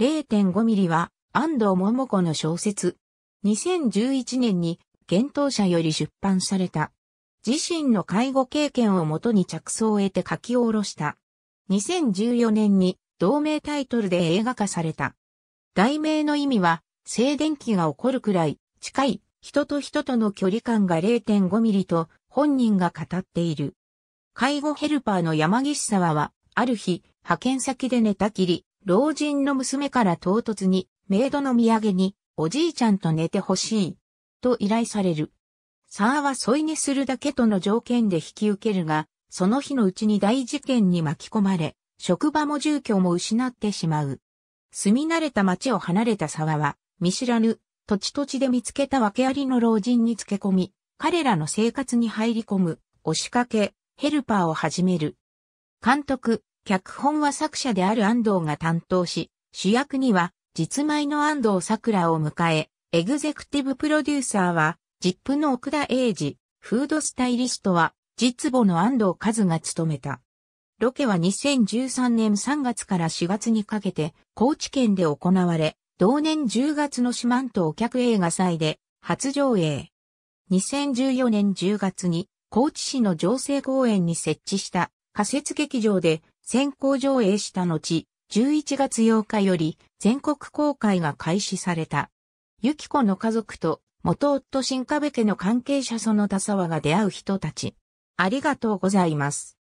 0.5ミリは安藤桃子の小説。2011年に、幻冬者より出版された。自身の介護経験をもとに着想を得て書き下ろした。2014年に同名タイトルで映画化された。題名の意味は、静電気が起こるくらい近い人と人との距離感が0.5ミリと本人が語っている。介護ヘルパーの山岸沢は、ある日、派遣先で寝たきり、老人の娘から唐突に、メイドの土産に、おじいちゃんと寝てほしい、と依頼される。サーは添い寝するだけとの条件で引き受けるが、その日のうちに大事件に巻き込まれ、職場も住居も失ってしまう。住み慣れた町を離れた沢は、見知らぬ、土地土地で見つけた訳ありの老人につけ込み、彼らの生活に入り込む、押しかけ、ヘルパーを始める。監督、脚本は作者である安藤が担当し、主役には実米の安藤桜を迎え、エグゼクティブプロデューサーは、ジップの奥田英二、フードスタイリストは、実母の安藤和が務めた。ロケは2013年3月から4月にかけて、高知県で行われ、同年10月の四万お客映画祭で、初上映。2014年10月に、高知市の情勢公園に設置した仮設劇場で先行上映した後、11月8日より全国公開が開始された。ユキコの家族と元夫新壁家の関係者その他沢が出会う人たち。ありがとうございます。